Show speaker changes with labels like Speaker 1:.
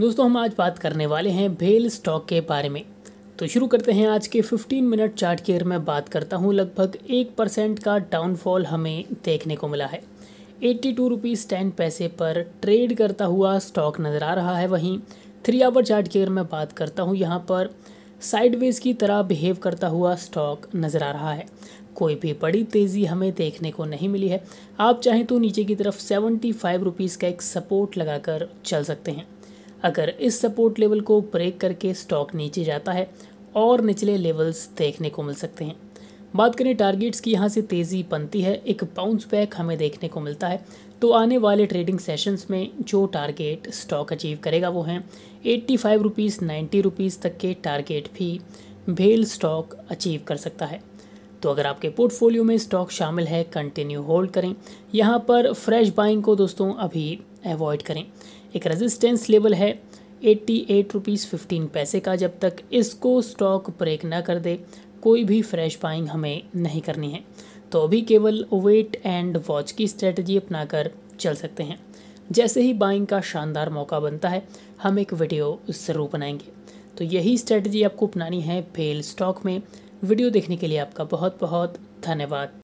Speaker 1: दोस्तों हम आज बात करने वाले हैं भेल स्टॉक के बारे में तो शुरू करते हैं आज के 15 मिनट चार्ट केयर में बात करता हूँ लगभग एक परसेंट का डाउनफॉल हमें देखने को मिला है एट्टी टू रुपीज़ टेन पैसे पर ट्रेड करता हुआ स्टॉक नज़र आ रहा है वहीं थ्री आवर चार्ट केयर में बात करता हूँ यहाँ पर साइडवेज की तरह बिहेव करता हुआ स्टॉक नज़र आ रहा है कोई भी बड़ी तेज़ी हमें देखने को नहीं मिली है आप चाहें तो नीचे की तरफ सेवेंटी फाइव रुपीज़ का एक सपोर्ट लगाकर चल सकते हैं अगर इस सपोर्ट लेवल को ब्रेक करके स्टॉक नीचे जाता है और निचले लेवल्स देखने को मिल सकते हैं बात करें टारगेट्स की यहाँ से तेज़ी बनती है एक बाउंस बैक हमें देखने को मिलता है तो आने वाले ट्रेडिंग सेशंस में जो टारगेट स्टॉक अचीव करेगा वो हैं eighty five rupees ninety rupees तक के टारगेट भी भेल स्टॉक अचीव कर सकता है तो अगर आपके पोर्टफोलियो में स्टॉक शामिल है कंटिन्यू होल्ड करें यहाँ पर फ्रेश बाइंग को दोस्तों अभी अवॉइड करें एक रेजिस्टेंस लेवल है एट्टी एट रुपीज़ फिफ्टीन पैसे का जब तक इसको स्टॉक ब्रेक ना कर दे कोई भी फ्रेश बाइंग हमें नहीं करनी है तो अभी केवल वेट एंड वॉच की स्ट्रेटजी अपनाकर चल सकते हैं जैसे ही बाइंग का शानदार मौका बनता है हम एक वीडियो ज़रूर बनाएंगे तो यही स्ट्रेटजी आपको अपनानी है फेल स्टॉक में वीडियो देखने के लिए आपका बहुत बहुत धन्यवाद